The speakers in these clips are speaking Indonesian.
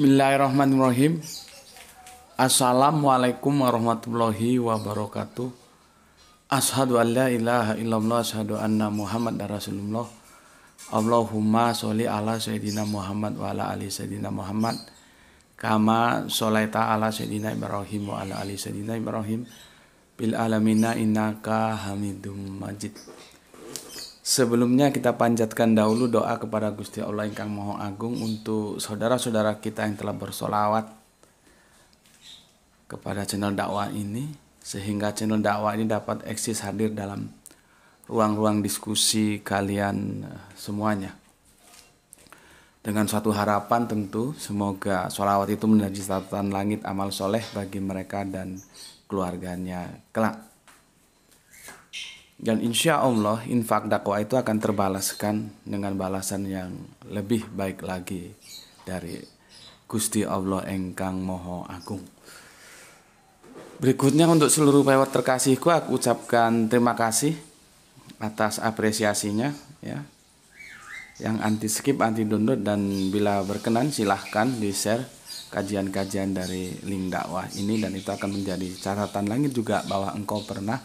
Bismillahirrahmanirrahim. Assalamualaikum warahmatullahi wabarakatuh. Ashadu an la ilaha illallah ashadu anna Muhammad Rasulullah. Allahumma sholli ala sayyidina Muhammad wa ala ali sayyidina Muhammad. Kama sholaita ala sayyidina Ibrahim wa ala ali sayyidina Ibrahim. Bil alamina innaka hamidum majid. Sebelumnya kita panjatkan dahulu doa kepada Gusti Allah yang Kang Maha Agung untuk saudara-saudara kita yang telah bersolawat kepada channel dakwah ini sehingga channel dakwah ini dapat eksis hadir dalam ruang-ruang diskusi kalian eh, semuanya. Dengan suatu harapan tentu semoga solawat itu menjadi catatan langit amal soleh bagi mereka dan keluarganya kelak. Dan insya Allah infak dakwah itu akan terbalaskan dengan balasan yang lebih baik lagi dari Gusti Allah Engkang Moho Agung. Berikutnya untuk seluruh pewat terkasihku aku ucapkan terima kasih atas apresiasinya ya. Yang anti skip, anti download dan bila berkenan silahkan di share kajian-kajian dari link dakwah ini dan itu akan menjadi catatan langit juga bahwa engkau pernah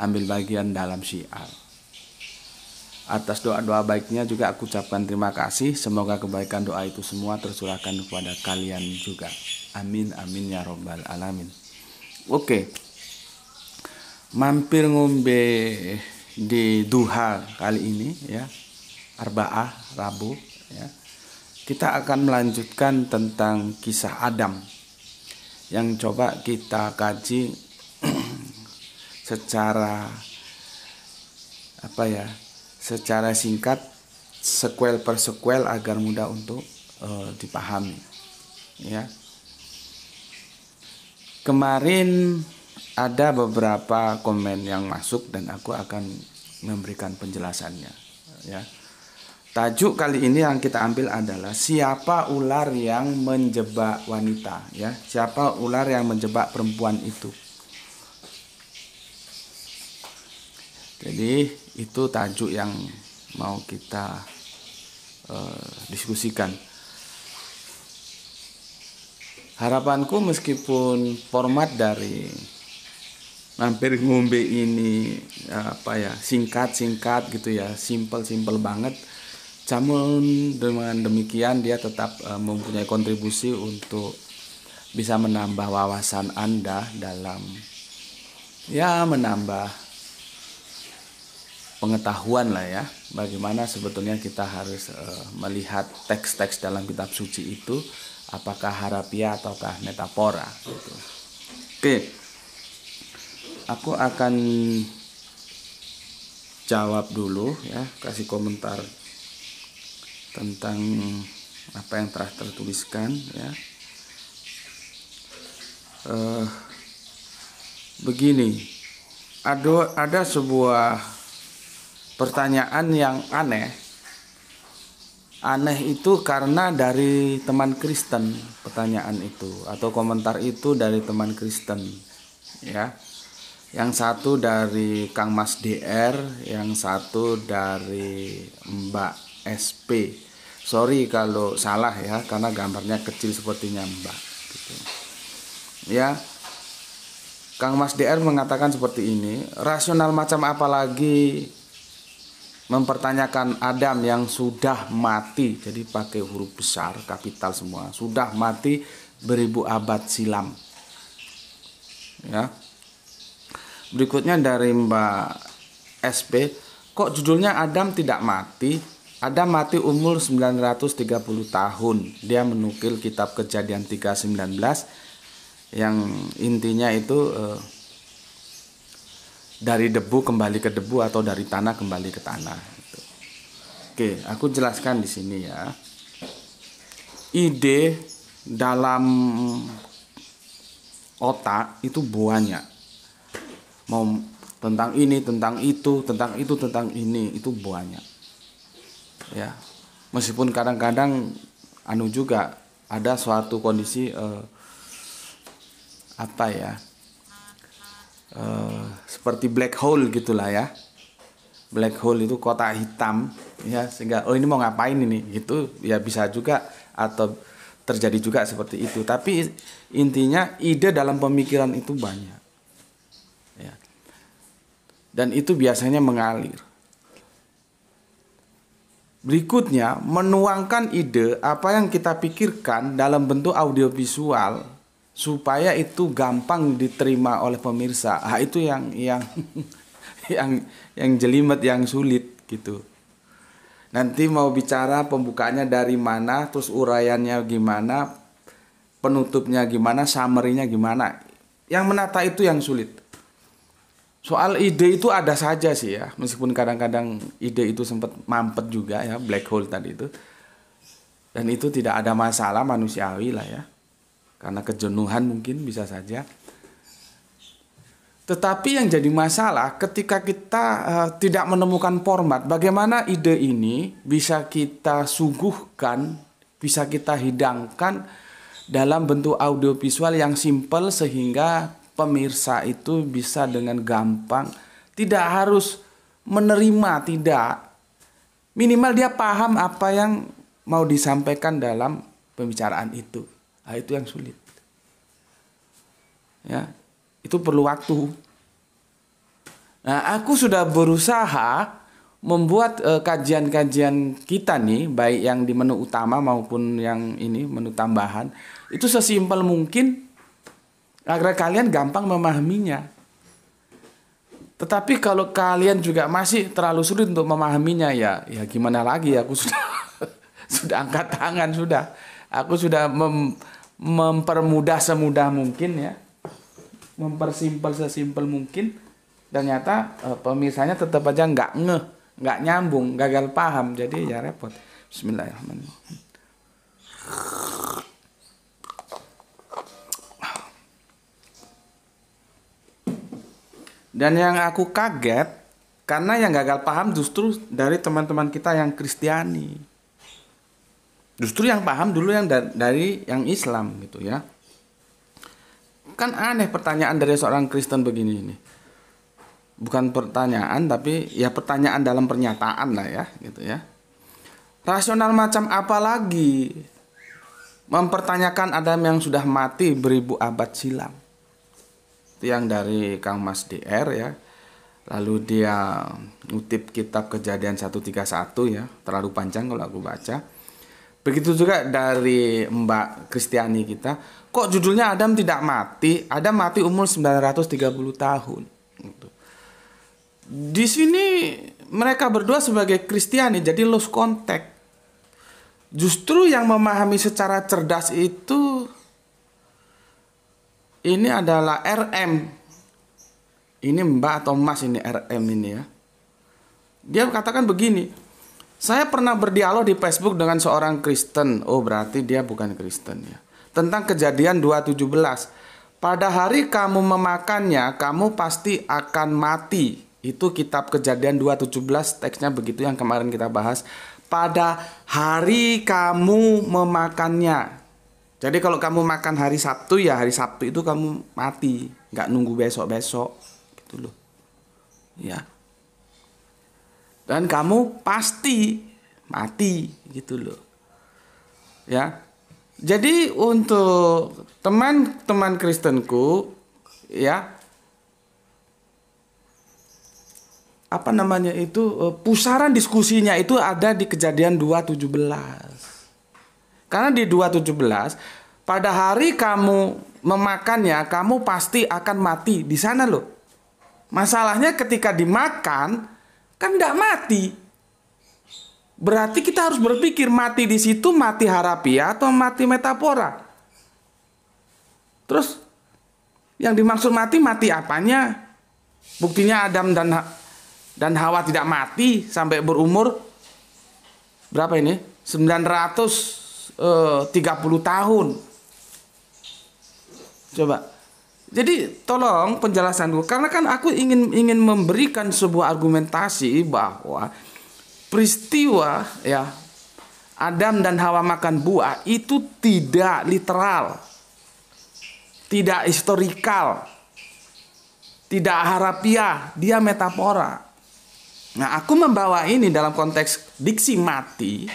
ambil bagian dalam syiar. Atas doa-doa baiknya juga aku ucapkan terima kasih. Semoga kebaikan doa itu semua tersurahkan kepada kalian juga. Amin, amin ya robbal alamin. Oke, mampir ngombe di duha kali ini ya, arbaah Rabu ya. Kita akan melanjutkan tentang kisah Adam yang coba kita kaji secara apa ya secara singkat sequel per sequel agar mudah untuk uh, dipahami ya kemarin ada beberapa komen yang masuk dan aku akan memberikan penjelasannya ya tajuk kali ini yang kita ambil adalah siapa ular yang menjebak wanita ya siapa ular yang menjebak perempuan itu Jadi itu tajuk yang mau kita uh, diskusikan. Harapanku meskipun format dari mampir ngombe ini apa ya singkat-singkat gitu ya, simple-simple banget. Namun dengan demikian dia tetap uh, mempunyai kontribusi untuk bisa menambah wawasan Anda dalam ya menambah pengetahuan lah ya bagaimana sebetulnya kita harus e, melihat teks-teks dalam kitab suci itu apakah harapia ataukah metafora gitu. Oke. Aku akan jawab dulu ya, kasih komentar tentang apa yang telah tertuliskan ya. Eh, begini. Ada ada sebuah pertanyaan yang aneh. Aneh itu karena dari teman Kristen pertanyaan itu atau komentar itu dari teman Kristen. Ya. Yang satu dari Kang Mas DR, yang satu dari Mbak SP. Sorry kalau salah ya karena gambarnya kecil sepertinya Mbak gitu. Ya, Kang Mas DR mengatakan seperti ini, rasional macam apa lagi mempertanyakan Adam yang sudah mati jadi pakai huruf besar kapital semua sudah mati beribu abad silam ya berikutnya dari Mbak SP kok judulnya Adam tidak mati Adam mati umur 930 tahun dia menukil kitab kejadian 319 yang intinya itu eh, dari debu kembali ke debu atau dari tanah kembali ke tanah. Gitu. Oke, aku jelaskan di sini ya. Ide dalam otak itu banyak. Mau tentang ini, tentang itu, tentang itu, tentang ini, itu banyak. Ya. Meskipun kadang-kadang anu juga ada suatu kondisi eh, apa ya? Eh, seperti black hole gitulah ya black hole itu kotak hitam ya sehingga oh ini mau ngapain ini gitu ya bisa juga atau terjadi juga seperti itu tapi intinya ide dalam pemikiran itu banyak ya. dan itu biasanya mengalir berikutnya menuangkan ide apa yang kita pikirkan dalam bentuk audiovisual supaya itu gampang diterima oleh pemirsa. Ah, itu yang yang yang yang jelimet yang sulit gitu. Nanti mau bicara pembukaannya dari mana, terus uraiannya gimana, penutupnya gimana, summary-nya gimana. Yang menata itu yang sulit. Soal ide itu ada saja sih ya, meskipun kadang-kadang ide itu sempat mampet juga ya, black hole tadi itu. Dan itu tidak ada masalah manusiawi lah ya karena kejenuhan mungkin bisa saja. Tetapi yang jadi masalah ketika kita uh, tidak menemukan format, bagaimana ide ini bisa kita suguhkan, bisa kita hidangkan dalam bentuk audiovisual yang simple sehingga pemirsa itu bisa dengan gampang tidak harus menerima tidak minimal dia paham apa yang mau disampaikan dalam pembicaraan itu Nah, itu yang sulit. Ya, itu perlu waktu. Nah, aku sudah berusaha membuat eh, kajian-kajian uh, kita nih, baik yang di menu utama maupun yang ini menu tambahan, itu sesimpel mungkin agar kalian gampang memahaminya. Tetapi kalau kalian juga masih terlalu sulit untuk memahaminya ya, ya gimana lagi? Aku sudah sudah angkat tangan sudah. Aku sudah mem mempermudah semudah mungkin ya. Mempersimpel sesimpel mungkin. Ternyata eh, pemirsanya tetap aja nggak nge, nggak nyambung, gagal paham. Jadi ya repot. Bismillahirrahmanirrahim. Dan yang aku kaget karena yang gagal paham justru dari teman-teman kita yang Kristiani. Justru yang paham dulu yang dari yang Islam gitu ya. Kan aneh pertanyaan dari seorang Kristen begini ini. Bukan pertanyaan tapi ya pertanyaan dalam pernyataan lah ya gitu ya. Rasional macam apa lagi mempertanyakan Adam yang sudah mati beribu abad silam. Itu yang dari Kang Mas DR ya. Lalu dia ngutip kitab kejadian 131 ya, terlalu panjang kalau aku baca. Begitu juga dari Mbak Kristiani kita, kok judulnya Adam tidak mati? Adam mati umur 930 tahun. Gitu. Di sini mereka berdua sebagai Kristiani jadi lost contact. Justru yang memahami secara cerdas itu ini adalah RM. Ini Mbak atau Mas ini RM ini ya. Dia katakan begini, saya pernah berdialog di Facebook dengan seorang Kristen. Oh, berarti dia bukan Kristen ya. Tentang kejadian 2:17. Pada hari kamu memakannya, kamu pasti akan mati. Itu kitab kejadian 2:17 teksnya begitu yang kemarin kita bahas. Pada hari kamu memakannya. Jadi kalau kamu makan hari Sabtu ya hari Sabtu itu kamu mati, nggak nunggu besok-besok gitu loh. Ya dan kamu pasti mati gitu loh ya jadi untuk teman-teman Kristenku ya apa namanya itu eh, pusaran diskusinya itu ada di kejadian 217 karena di 217 pada hari kamu memakannya kamu pasti akan mati di sana loh masalahnya ketika dimakan kan tidak mati. Berarti kita harus berpikir mati di situ mati harapia atau mati metapora. Terus yang dimaksud mati mati apanya? Buktinya Adam dan dan Hawa tidak mati sampai berumur berapa ini? 930 eh, tahun. Coba jadi tolong penjelasanku karena kan aku ingin ingin memberikan sebuah argumentasi bahwa peristiwa ya Adam dan Hawa makan buah itu tidak literal. Tidak historikal. Tidak harapiah, dia metafora. Nah, aku membawa ini dalam konteks diksi mati.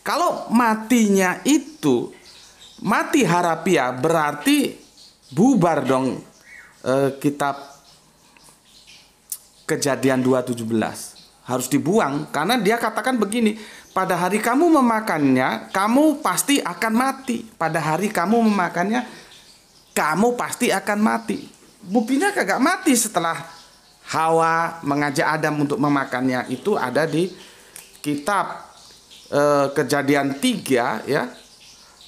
Kalau matinya itu mati harapiah berarti bubar dong eh, kitab kejadian 2.17 harus dibuang karena dia katakan begini pada hari kamu memakannya kamu pasti akan mati pada hari kamu memakannya kamu pasti akan mati buktinya kagak mati setelah Hawa mengajak Adam untuk memakannya itu ada di kitab eh, kejadian 3 ya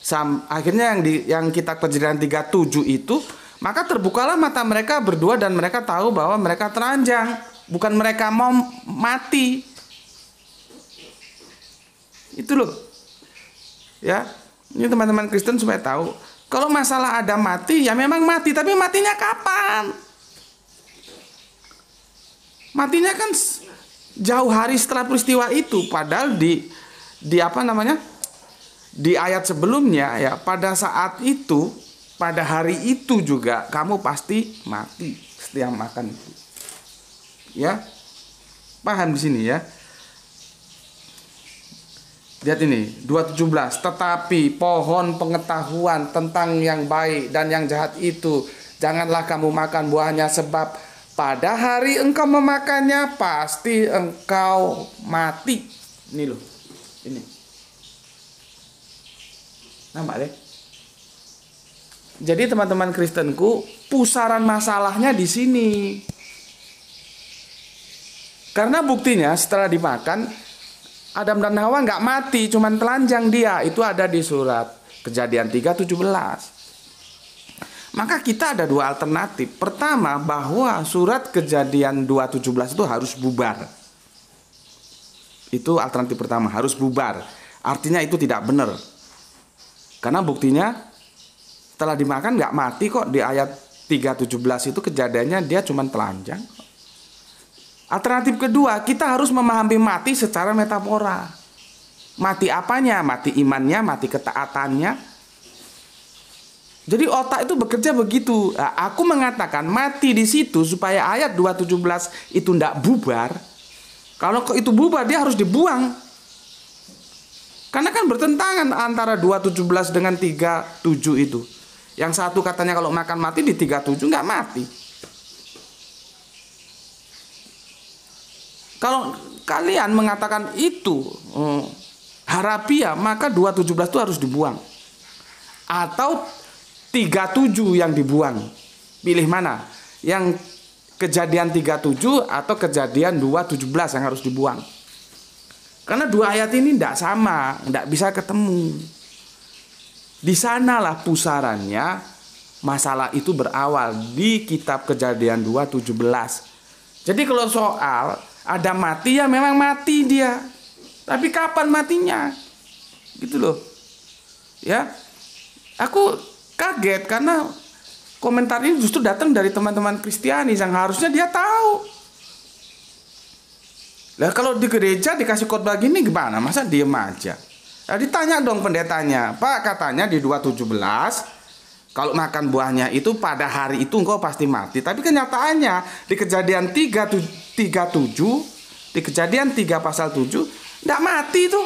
Sam, akhirnya yang di yang kita kejadian 37 itu maka terbukalah mata mereka berdua dan mereka tahu bahwa mereka teranjang, bukan mereka mau mati. Itu loh. Ya. Ini teman-teman Kristen supaya tahu, kalau masalah ada mati ya memang mati, tapi matinya kapan? Matinya kan jauh hari setelah peristiwa itu, padahal di di apa namanya? di ayat sebelumnya ya pada saat itu pada hari itu juga kamu pasti mati setiap makan itu ya paham di sini ya lihat ini 217 tetapi pohon pengetahuan tentang yang baik dan yang jahat itu janganlah kamu makan buahnya sebab pada hari engkau memakannya pasti engkau mati ini loh ini Nampak deh. Jadi teman-teman Kristenku, pusaran masalahnya di sini. Karena buktinya setelah dimakan, Adam dan Hawa nggak mati, cuman telanjang dia. Itu ada di surat kejadian 3.17. Maka kita ada dua alternatif. Pertama, bahwa surat kejadian 2.17 itu harus bubar. Itu alternatif pertama, harus bubar. Artinya itu tidak benar karena buktinya setelah dimakan nggak mati kok di ayat 317 itu kejadiannya dia cuma telanjang. Alternatif kedua, kita harus memahami mati secara metafora. Mati apanya? Mati imannya, mati ketaatannya. Jadi otak itu bekerja begitu. Nah, aku mengatakan mati di situ supaya ayat 217 itu tidak bubar. Kalau itu bubar dia harus dibuang. Karena kan bertentangan antara 217 dengan 37 itu. Yang satu katanya kalau makan mati di 37 nggak mati. Kalau kalian mengatakan itu hmm, eh, harapia maka 217 itu harus dibuang. Atau 37 yang dibuang. Pilih mana? Yang kejadian 37 atau kejadian 217 yang harus dibuang. Karena dua ayat ini tidak sama, tidak bisa ketemu. Di sanalah pusarannya masalah itu berawal di kitab kejadian 2.17. Jadi kalau soal ada mati ya memang mati dia. Tapi kapan matinya? Gitu loh. Ya. Aku kaget karena komentar ini justru datang dari teman-teman Kristiani yang harusnya dia tahu lah kalau di gereja dikasih khotbah gini gimana? Masa diem aja? Nah, ditanya dong pendetanya, Pak katanya di 217 kalau makan buahnya itu pada hari itu engkau pasti mati. Tapi kenyataannya kan di kejadian tiga 37, di kejadian 3 pasal 7, enggak mati itu.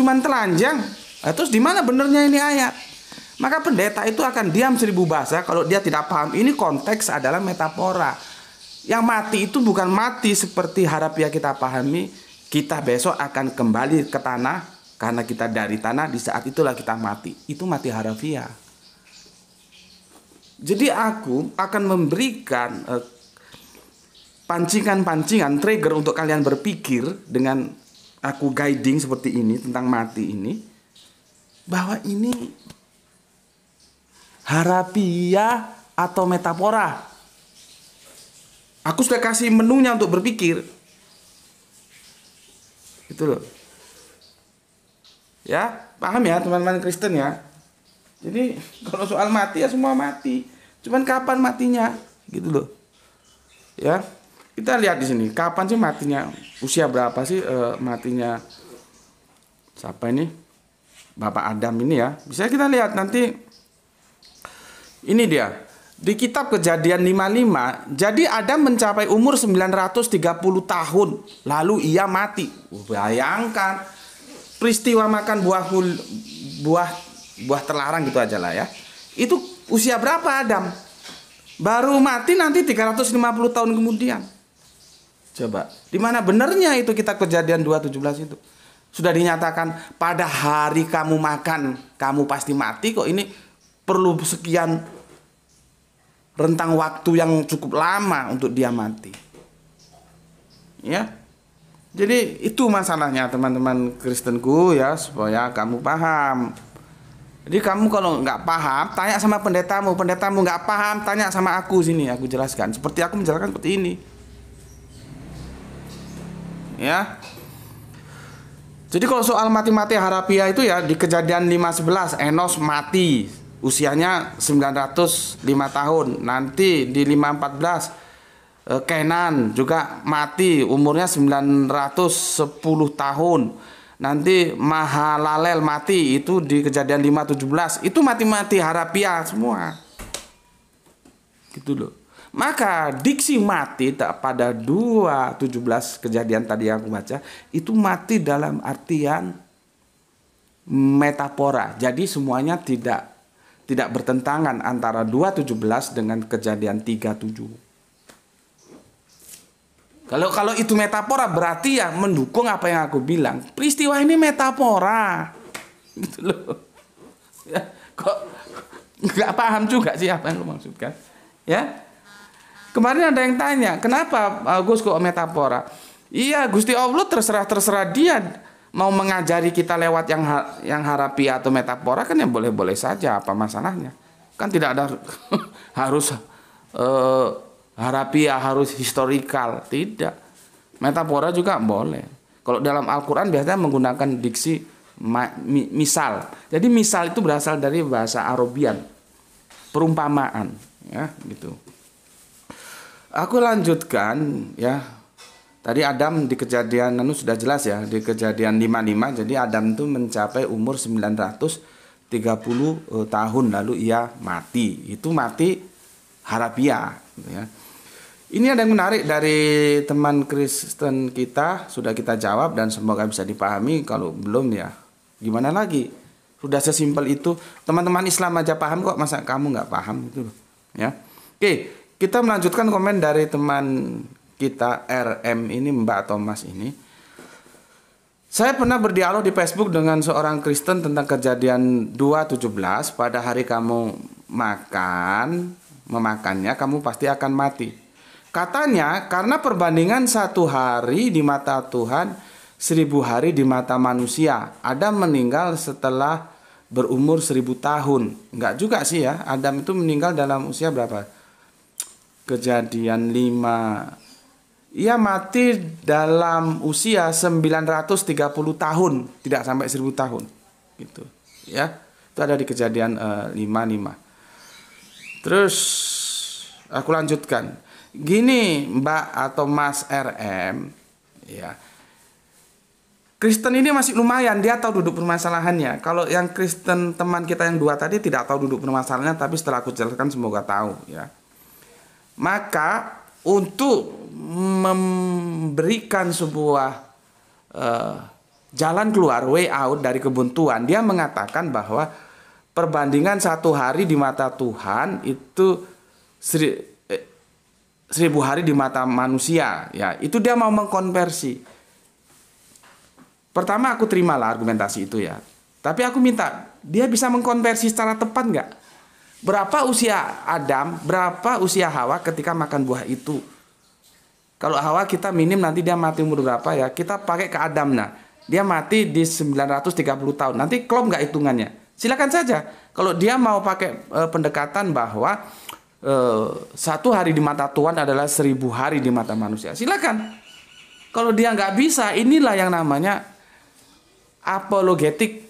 Cuman telanjang. Nah, terus di mana benernya ini ayat? Maka pendeta itu akan diam seribu bahasa kalau dia tidak paham ini konteks adalah metafora yang mati itu bukan mati seperti ya kita pahami, kita besok akan kembali ke tanah karena kita dari tanah di saat itulah kita mati. Itu mati harafiah. Jadi aku akan memberikan pancingan eh, pancingan-pancingan trigger untuk kalian berpikir dengan aku guiding seperti ini tentang mati ini bahwa ini harapiah atau metafora. Aku sudah kasih menunya untuk berpikir. Itu loh. Ya, paham ya teman-teman Kristen ya. Jadi kalau soal mati ya semua mati. Cuman kapan matinya? Gitu loh. Ya. Kita lihat di sini, kapan sih matinya? Usia berapa sih uh, matinya? Siapa ini? Bapak Adam ini ya. Bisa kita lihat nanti ini dia di kitab kejadian 55 jadi Adam mencapai umur 930 tahun lalu ia mati bayangkan peristiwa makan buah hul, buah buah terlarang gitu aja lah ya itu usia berapa Adam baru mati nanti 350 tahun kemudian coba di mana benernya itu kita kejadian 217 itu sudah dinyatakan pada hari kamu makan kamu pasti mati kok ini perlu sekian rentang waktu yang cukup lama untuk dia mati. Ya. Jadi itu masalahnya teman-teman Kristenku ya supaya kamu paham. Jadi kamu kalau nggak paham tanya sama pendetamu, pendetamu nggak paham tanya sama aku sini aku jelaskan. Seperti aku menjelaskan seperti ini. Ya. Jadi kalau soal mati-mati harapia itu ya di kejadian 511 Enos mati usianya 905 tahun. Nanti di 514 eh, Kenan juga mati umurnya 910 tahun. Nanti Mahalalel mati itu di kejadian 517 itu mati-mati harapiah semua. Gitu loh. Maka diksi mati tak pada 2.17 kejadian tadi yang aku baca itu mati dalam artian metafora. Jadi semuanya tidak tidak bertentangan antara 217 dengan kejadian 37. Kalau kalau itu metafora berarti ya mendukung apa yang aku bilang. Peristiwa ini metafora. Gitu loh. Ya, kok nggak paham juga sih apa yang lu maksudkan. Ya. Kemarin ada yang tanya, kenapa eh, Gus kok metafora? Iya, Gusti Allah terserah terserah dia mau mengajari kita lewat yang yang harapi atau metafora kan yang boleh-boleh saja apa masalahnya kan tidak ada harus eh, ya harus historikal tidak metafora juga boleh kalau dalam Al-Quran biasanya menggunakan diksi misal jadi misal itu berasal dari bahasa Arabian perumpamaan ya gitu aku lanjutkan ya Tadi Adam di kejadian anu sudah jelas ya, di kejadian 55 jadi Adam itu mencapai umur 930 eh, tahun lalu ia mati. Itu mati harapiah gitu ya. Ini ada yang menarik dari teman Kristen kita, sudah kita jawab dan semoga bisa dipahami kalau belum ya. Gimana lagi? Sudah sesimpel itu. Teman-teman Islam aja paham kok, masa kamu nggak paham itu Ya. Oke, kita melanjutkan komen dari teman kita RM ini Mbak Thomas ini saya pernah berdialog di Facebook dengan seorang Kristen tentang kejadian 2.17 pada hari kamu makan memakannya kamu pasti akan mati. Katanya karena perbandingan satu hari di mata Tuhan seribu hari di mata manusia. Adam meninggal setelah berumur seribu tahun. Enggak juga sih ya. Adam itu meninggal dalam usia berapa? Kejadian 5 ia mati dalam usia 930 tahun, tidak sampai 1000 tahun. Gitu, ya. Itu ada di kejadian uh, eh, 55. Terus aku lanjutkan. Gini, Mbak atau Mas RM, ya. Kristen ini masih lumayan, dia tahu duduk permasalahannya. Kalau yang Kristen teman kita yang dua tadi tidak tahu duduk permasalahannya, tapi setelah aku jelaskan semoga tahu ya. Maka untuk memberikan sebuah uh, jalan keluar way out dari kebuntuan dia mengatakan bahwa perbandingan satu hari di mata Tuhan itu seri, eh, seribu hari di mata manusia ya itu dia mau mengkonversi pertama aku terimalah argumentasi itu ya tapi aku minta dia bisa mengkonversi secara tepat nggak Berapa usia Adam, berapa usia Hawa ketika makan buah itu? Kalau Hawa kita minim nanti dia mati umur berapa ya? Kita pakai ke Adam nah. Dia mati di 930 tahun. Nanti klop nggak hitungannya? Silakan saja. Kalau dia mau pakai e, pendekatan bahwa e, satu hari di mata Tuhan adalah seribu hari di mata manusia. Silakan. Kalau dia nggak bisa, inilah yang namanya apologetik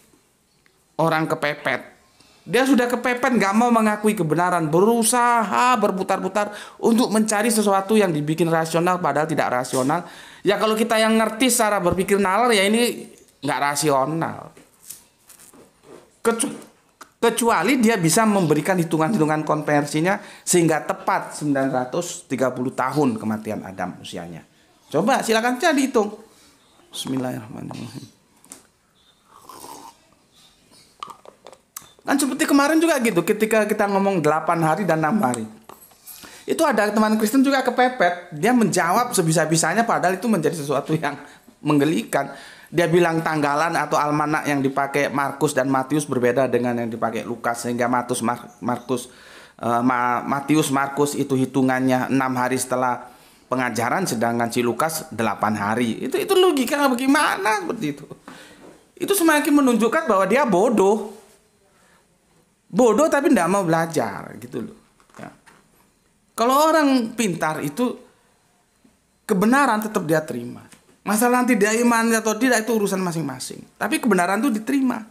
orang kepepet dia sudah kepepet nggak mau mengakui kebenaran, berusaha berputar-putar untuk mencari sesuatu yang dibikin rasional padahal tidak rasional. Ya kalau kita yang ngerti secara berpikir nalar ya ini nggak rasional. Kecu kecuali dia bisa memberikan hitungan-hitungan konversinya sehingga tepat 930 tahun kematian Adam usianya. Coba silakan cari hitung. Bismillahirrahmanirrahim. kan seperti kemarin juga gitu ketika kita ngomong 8 hari dan 6 hari itu ada teman Kristen juga kepepet dia menjawab sebisa-bisanya padahal itu menjadi sesuatu yang menggelikan dia bilang tanggalan atau almanak yang dipakai Markus dan Matius berbeda dengan yang dipakai Lukas sehingga Matius Markus eh, Ma Matius Markus itu hitungannya enam hari setelah pengajaran sedangkan si Lukas delapan hari itu itu logika bagaimana seperti itu itu semakin menunjukkan bahwa dia bodoh bodoh tapi tidak mau belajar gitu loh ya. kalau orang pintar itu kebenaran tetap dia terima masalah nanti dia iman atau tidak itu urusan masing-masing tapi kebenaran itu diterima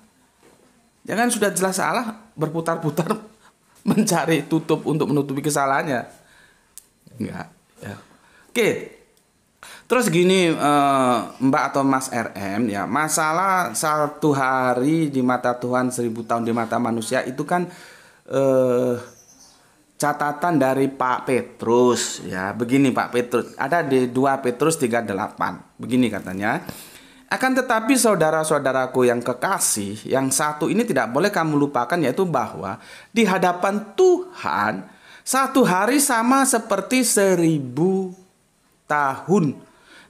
jangan sudah jelas salah berputar-putar mencari tutup untuk menutupi kesalahannya enggak ya. oke Terus gini uh, Mbak atau Mas RM ya masalah satu hari di mata Tuhan seribu tahun di mata manusia itu kan uh, catatan dari Pak Petrus ya begini Pak Petrus ada di 2 Petrus 38 begini katanya akan tetapi saudara-saudaraku yang kekasih yang satu ini tidak boleh kamu lupakan yaitu bahwa di hadapan Tuhan satu hari sama seperti seribu tahun.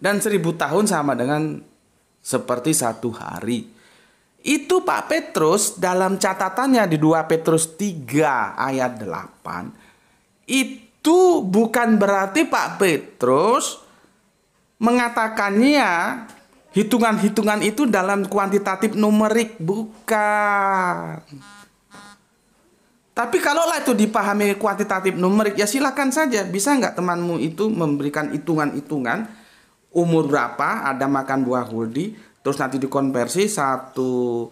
Dan seribu tahun sama dengan seperti satu hari. Itu Pak Petrus dalam catatannya di 2 Petrus 3 ayat 8. Itu bukan berarti Pak Petrus mengatakannya hitungan-hitungan itu dalam kuantitatif numerik bukan. Tapi kalaulah itu dipahami kuantitatif numerik, ya silakan saja. Bisa nggak temanmu itu memberikan hitungan-hitungan umur berapa ada makan buah huldi, terus nanti dikonversi satu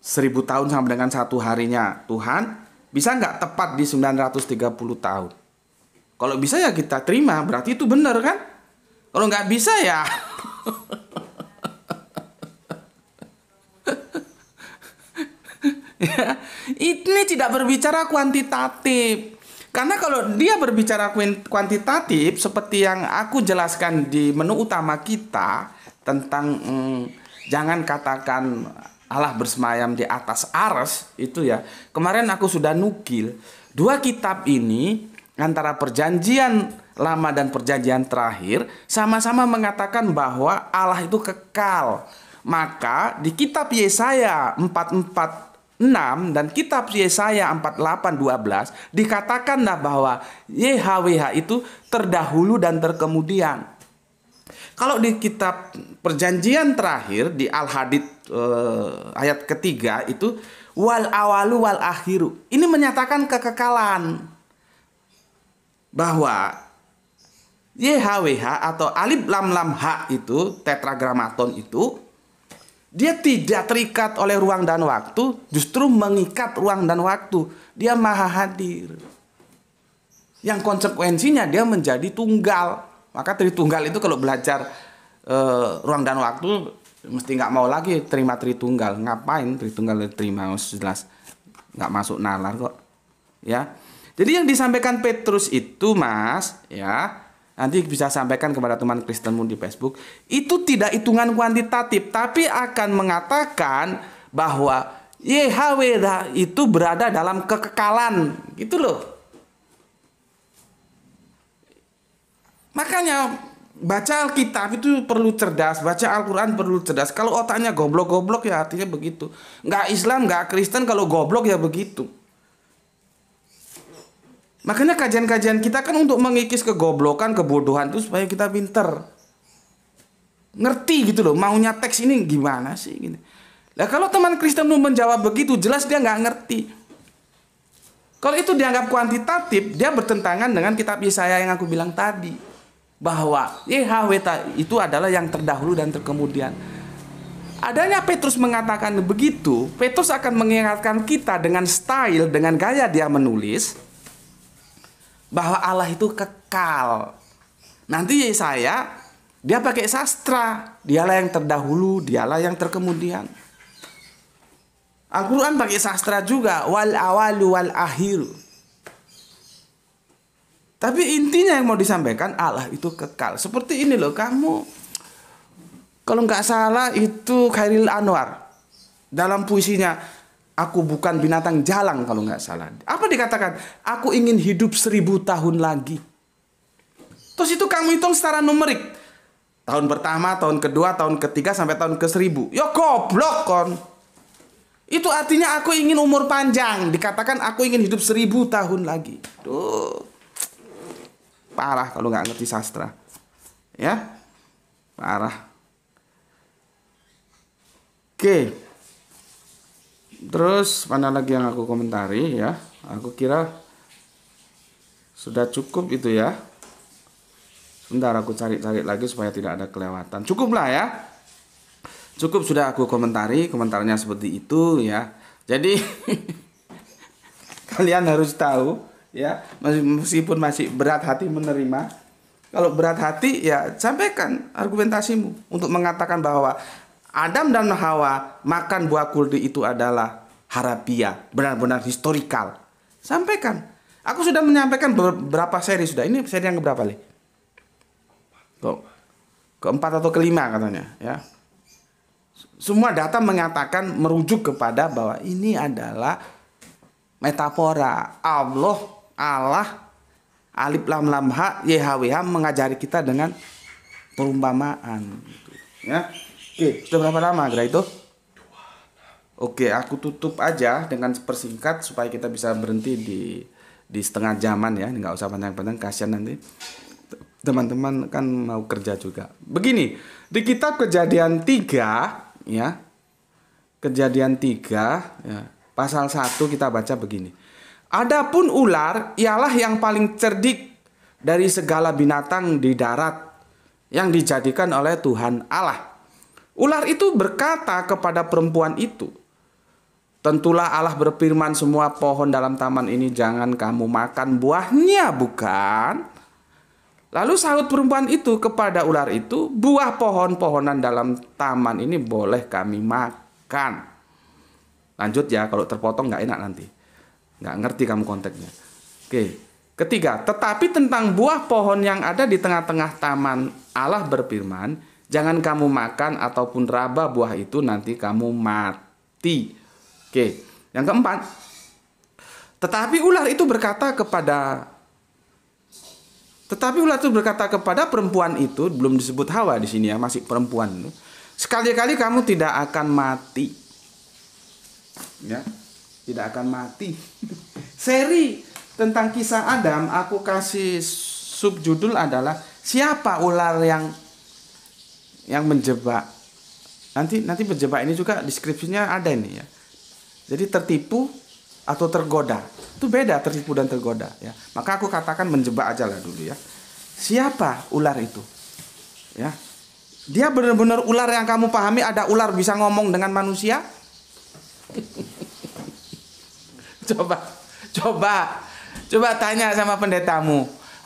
seribu tahun sama dengan satu harinya Tuhan, bisa nggak tepat di 930 tahun? Kalau bisa ya kita terima, berarti itu benar kan? Kalau nggak bisa ya ya ini tidak berbicara kuantitatif. Karena kalau dia berbicara kuantitatif seperti yang aku jelaskan di menu utama kita tentang hmm, jangan katakan Allah bersemayam di atas ars itu ya. Kemarin aku sudah nukil dua kitab ini antara perjanjian lama dan perjanjian terakhir sama-sama mengatakan bahwa Allah itu kekal. Maka di kitab Yesaya 44 6 dan kitab Yesaya 48:12 dikatakanlah bahwa YHWH itu terdahulu dan terkemudian. Kalau di kitab perjanjian terakhir di Al-Hadid eh, ayat ketiga itu wal awalu wal akhiru. Ini menyatakan kekekalan bahwa YHWH atau alif lam lam Ha itu tetragramaton itu dia tidak terikat oleh ruang dan waktu, justru mengikat ruang dan waktu. Dia maha hadir. Yang konsekuensinya dia menjadi tunggal. Maka tunggal itu kalau belajar e, ruang dan waktu mesti nggak mau lagi terima tritunggal. Ngapain tritunggal terima jelas nggak masuk nalar kok. Ya. Jadi yang disampaikan Petrus itu, Mas, ya, nanti bisa sampaikan kepada teman Kristenmu di Facebook, itu tidak hitungan kuantitatif, tapi akan mengatakan bahwa YHW itu berada dalam kekekalan, gitu loh. Makanya baca Alkitab itu perlu cerdas, baca Al-Quran perlu cerdas. Kalau otaknya goblok-goblok ya artinya begitu. Nggak Islam, nggak Kristen, kalau goblok ya begitu. Makanya kajian-kajian kita kan untuk mengikis kegoblokan, kebodohan itu supaya kita pinter. Ngerti gitu loh, maunya teks ini gimana sih gini. Gitu. Lah kalau teman Kristen belum menjawab begitu, jelas dia nggak ngerti. Kalau itu dianggap kuantitatif, dia bertentangan dengan kitab Yesaya yang aku bilang tadi. Bahwa YHWH itu adalah yang terdahulu dan terkemudian. Adanya Petrus mengatakan begitu, Petrus akan mengingatkan kita dengan style, dengan gaya dia menulis, bahwa Allah itu kekal. Nanti Yesaya dia pakai sastra, dialah yang terdahulu, dialah yang terkemudian. Al-Quran pakai sastra juga, wal awalu wal akhir. Tapi intinya yang mau disampaikan Allah itu kekal. Seperti ini loh kamu. Kalau nggak salah itu Khairil Anwar dalam puisinya Aku bukan binatang jalang kalau nggak salah. Apa dikatakan? Aku ingin hidup seribu tahun lagi. Terus itu kamu hitung secara numerik. Tahun pertama, tahun kedua, tahun ketiga, sampai tahun ke seribu. Ya goblok kon. Itu artinya aku ingin umur panjang. Dikatakan aku ingin hidup seribu tahun lagi. Duh. Parah kalau nggak ngerti sastra. Ya. Parah. Oke. Okay. Terus mana lagi yang aku komentari ya? Aku kira sudah cukup itu ya. Sebentar aku cari-cari lagi supaya tidak ada kelewatan. Cukuplah ya. Cukup sudah aku komentari, komentarnya seperti itu ya. Jadi kalian harus tahu ya, meskipun masih berat hati menerima, kalau berat hati ya sampaikan argumentasimu untuk mengatakan bahwa Adam dan Hawa makan buah kuldi itu adalah harapia, benar-benar historikal. Sampaikan. Aku sudah menyampaikan beberapa seri sudah. Ini seri yang keberapa, nih Kok keempat atau kelima katanya, ya. Semua data mengatakan merujuk kepada bahwa ini adalah metafora Allah Allah alif lam lam ha YHWH mengajari kita dengan perumpamaan gitu, ya Oke, sudah berapa lama Gerai itu? Oke, aku tutup aja dengan persingkat supaya kita bisa berhenti di di setengah jaman ya, nggak usah panjang-panjang, kasihan nanti teman-teman kan mau kerja juga. Begini, di kitab Kejadian 3 ya. Kejadian 3 ya, pasal 1 kita baca begini. Adapun ular ialah yang paling cerdik dari segala binatang di darat yang dijadikan oleh Tuhan Allah. Ular itu berkata kepada perempuan itu, Tentulah Allah berfirman semua pohon dalam taman ini jangan kamu makan buahnya bukan? Lalu sahut perempuan itu kepada ular itu, buah pohon-pohonan dalam taman ini boleh kami makan. Lanjut ya, kalau terpotong nggak enak nanti. Nggak ngerti kamu konteksnya. Oke, ketiga, tetapi tentang buah pohon yang ada di tengah-tengah taman, Allah berfirman, Jangan kamu makan ataupun raba buah itu nanti kamu mati. Oke. Yang keempat, tetapi ular itu berkata kepada tetapi ular itu berkata kepada perempuan itu belum disebut Hawa di sini ya, masih perempuan. Sekali-kali kamu tidak akan mati. Ya, tidak akan mati. Seri tentang kisah Adam aku kasih subjudul adalah siapa ular yang yang menjebak. Nanti nanti menjebak ini juga deskripsinya ada ini ya. Jadi tertipu atau tergoda. Itu beda tertipu dan tergoda ya. Maka aku katakan menjebak aja lah dulu ya. Siapa ular itu? Ya. Dia benar-benar ular yang kamu pahami ada ular bisa ngomong dengan manusia? coba coba coba tanya sama pendetamu.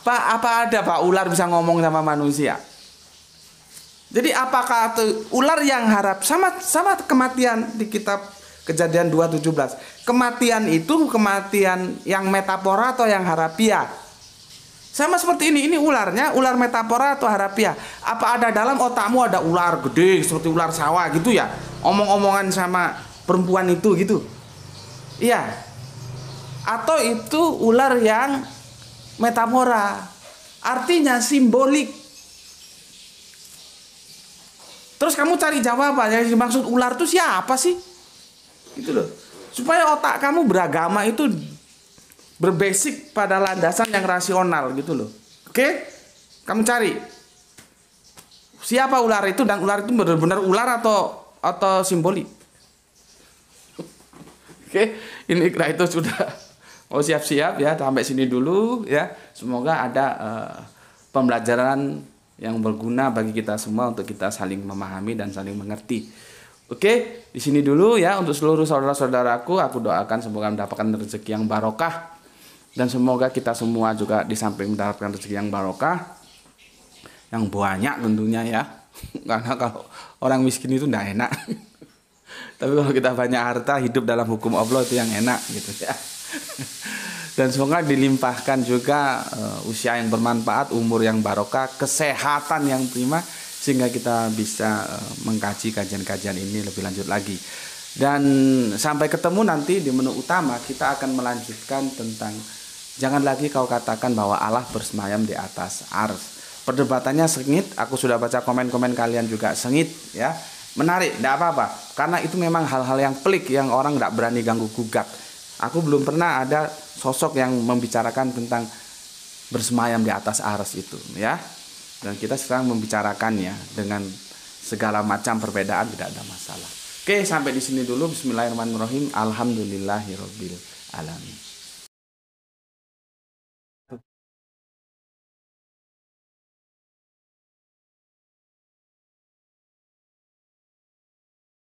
Pak, apa ada Pak ular bisa ngomong sama manusia? Jadi apakah ular yang harap sama sama kematian di kitab Kejadian 2:17. Kematian itu kematian yang metafora atau yang harapia. Sama seperti ini, ini ularnya ular metafora atau harapia. Apa ada dalam otakmu ada ular gede seperti ular sawah gitu ya? Omong-omongan sama perempuan itu gitu. Iya. Atau itu ular yang metafora. Artinya simbolik Terus kamu cari jawaban yang dimaksud ular itu siapa sih? Gitu loh. Supaya otak kamu beragama itu berbasic pada landasan yang rasional gitu loh. Oke? Kamu cari siapa ular itu dan ular itu benar-benar ular atau atau simboli. Oke, ini kira itu sudah Oh siap-siap ya sampai sini dulu ya. Semoga ada uh, pembelajaran yang berguna bagi kita semua untuk kita saling memahami dan saling mengerti. Oke, di sini dulu ya untuk seluruh saudara-saudaraku, aku doakan semoga mendapatkan rezeki yang barokah dan semoga kita semua juga di samping mendapatkan rezeki yang barokah yang banyak tentunya ya. Karena kalau orang miskin itu tidak enak. Tapi kalau kita banyak harta hidup dalam hukum Allah itu yang enak gitu ya. dan semoga dilimpahkan juga uh, usia yang bermanfaat, umur yang barokah, kesehatan yang prima sehingga kita bisa uh, mengkaji kajian-kajian ini lebih lanjut lagi. Dan sampai ketemu nanti di menu utama kita akan melanjutkan tentang jangan lagi kau katakan bahwa Allah bersemayam di atas ars. Perdebatannya sengit, aku sudah baca komen-komen kalian juga sengit ya. Menarik, tidak apa-apa. Karena itu memang hal-hal yang pelik yang orang tidak berani ganggu gugat Aku belum pernah ada sosok yang membicarakan tentang bersemayam di atas aras itu ya. Dan kita sekarang membicarakannya dengan segala macam perbedaan tidak ada masalah. Oke, sampai di sini dulu. Bismillahirrahmanirrahim. Alhamdulillahirobbilalamin. alamin.